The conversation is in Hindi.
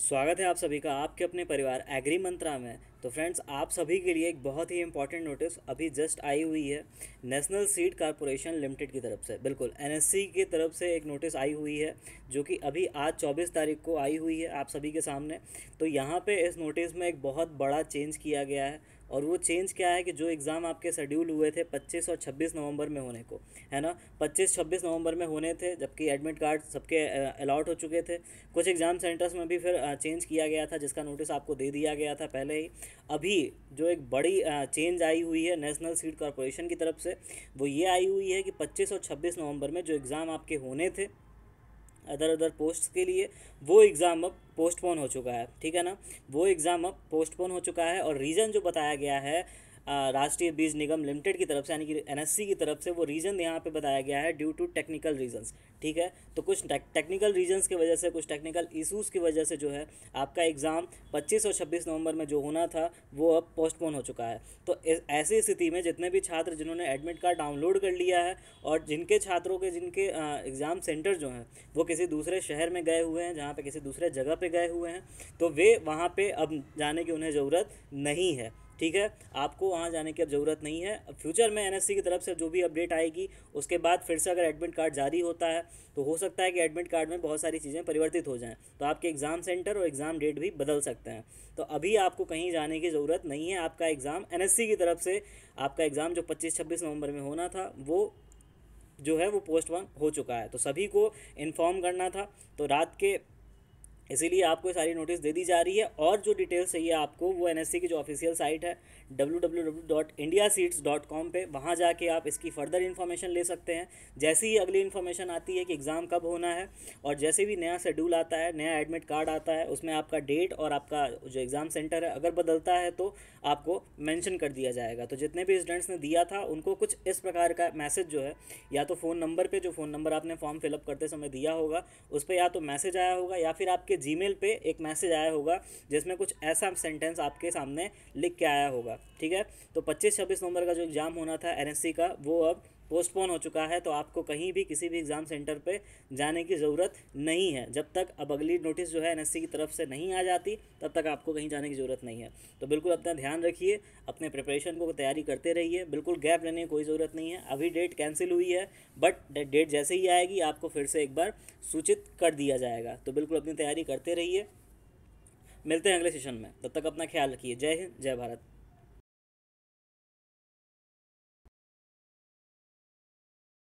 स्वागत है आप सभी का आपके अपने परिवार एग्री मंत्रा में तो फ्रेंड्स आप सभी के लिए एक बहुत ही इंपॉर्टेंट नोटिस अभी जस्ट आई हुई है नेशनल सीड कॉरपोरेशन लिमिटेड की तरफ से बिल्कुल एनएससी की तरफ से एक नोटिस आई हुई है जो कि अभी आज 24 तारीख को आई हुई है आप सभी के सामने तो यहाँ पे इस नोटिस में एक बहुत बड़ा चेंज किया गया है और वो चेंज क्या है कि जो एग्ज़ाम आपके शेड्यूल हुए थे 25 और 26 नवंबर में होने को है ना 25 26 नवंबर में होने थे जबकि एडमिट कार्ड सबके अलाउट हो चुके थे कुछ एग्ज़ाम सेंटर्स में भी फिर चेंज किया गया था जिसका नोटिस आपको दे दिया गया था पहले ही अभी जो एक बड़ी चेंज आई हुई है नेशनल सीट कॉरपोरेशन की तरफ से वो ये आई हुई है कि 25 और 26 नवंबर में जो एग्ज़ाम आपके होने थे अदर अदर पोस्ट के लिए वो एग्ज़ाम अब पोस्टपोन हो चुका है ठीक है ना वो एग्ज़ाम अब पोस्टपोन हो चुका है और रीज़न जो बताया गया है राष्ट्रीय बीज निगम लिमिटेड की तरफ से यानी कि एनएससी की तरफ से वो रीज़न यहाँ पे बताया गया है ड्यू टू टेक्निकल रीजंस ठीक है तो कुछ टेक्निकल रीजंस की वजह से कुछ टेक्निकल इशूज़ की वजह से जो है आपका एग्ज़ाम पच्चीस और छब्बीस नवंबर में जो होना था वो अब पोस्टपोन हो चुका है तो ऐसी स्थिति में जितने भी छात्र जिन्होंने एडमिट कार्ड डाउनलोड कर लिया है और जिनके छात्रों के जिनके एग्ज़ाम सेंटर जो हैं वो किसी दूसरे शहर में गए हुए हैं जहाँ पर किसी दूसरे जगह पर गए हुए हैं तो वे वहाँ पर अब जाने की उन्हें ज़रूरत नहीं है ठीक है आपको वहाँ जाने की अब ज़रूरत नहीं है फ्यूचर में एनएससी की तरफ से जो भी अपडेट आएगी उसके बाद फिर से अगर एडमिट कार्ड जारी होता है तो हो सकता है कि एडमिट कार्ड में बहुत सारी चीज़ें परिवर्तित हो जाएँ तो आपके एग्ज़ाम सेंटर और एग्ज़ाम डेट भी बदल सकते हैं तो अभी आपको कहीं जाने की ज़रूरत नहीं है आपका एग्ज़ाम एन की तरफ से आपका एग्ज़ाम जो पच्चीस छब्बीस नवंबर में होना था वो जो है वो पोस्टपोन हो चुका है तो सभी को इन्फॉर्म करना था तो रात के इसीलिए आपको ये सारी नोटिस दे दी जा रही है और जो डिटेल्स चाहिए आपको वो एन की जो ऑफिशियल साइट है www.indiaseats.com पे वहाँ जाके आप इसकी फर्दर इन्फॉर्मेशन ले सकते हैं जैसे ही अगली इन्फॉर्मेशन आती है कि एग्ज़ाम कब होना है और जैसे भी नया शेड्यूल आता है नया एडमिट कार्ड आता है उसमें आपका डेट और आपका जो एग्ज़ाम सेंटर है अगर बदलता है तो आपको मैंशन कर दिया जाएगा तो जितने भी स्टूडेंट्स ने दिया था उनको कुछ इस प्रकार का मैसेज जो है या तो फ़ोन नंबर पर जो फ़ोन नंबर आपने फॉर्म फिलअप करते समय दिया होगा उस पर या तो मैसेज आया होगा या फिर आपके मेल पर एक मैसेज आया होगा जिसमें कुछ ऐसा सेंटेंस आपके सामने लिख के आया होगा ठीक है तो पच्चीस छब्बीस नवंबर का जो एग्ज़ाम होना था एन का वो अब पोस्टपोन हो चुका है तो आपको कहीं भी किसी भी एग्ज़ाम सेंटर पे जाने की ज़रूरत नहीं है जब तक अब अगली नोटिस जो है एन की तरफ से नहीं आ जाती तब तक आपको कहीं जाने की ज़रूरत नहीं है तो बिल्कुल अपना ध्यान रखिए अपने प्रिपरेशन को तैयारी करते रहिए बिल्कुल गैप लेने की कोई ज़रूरत नहीं है अभी डेट कैंसिल हुई है बट डेट जैसे ही आएगी आपको फिर से एक बार सूचित कर दिया जाएगा तो बिल्कुल अपनी तैयारी करते रहिए मिलते हैं अगले सेशन में तब तक अपना ख्याल रखिए जय हिंद जय भारत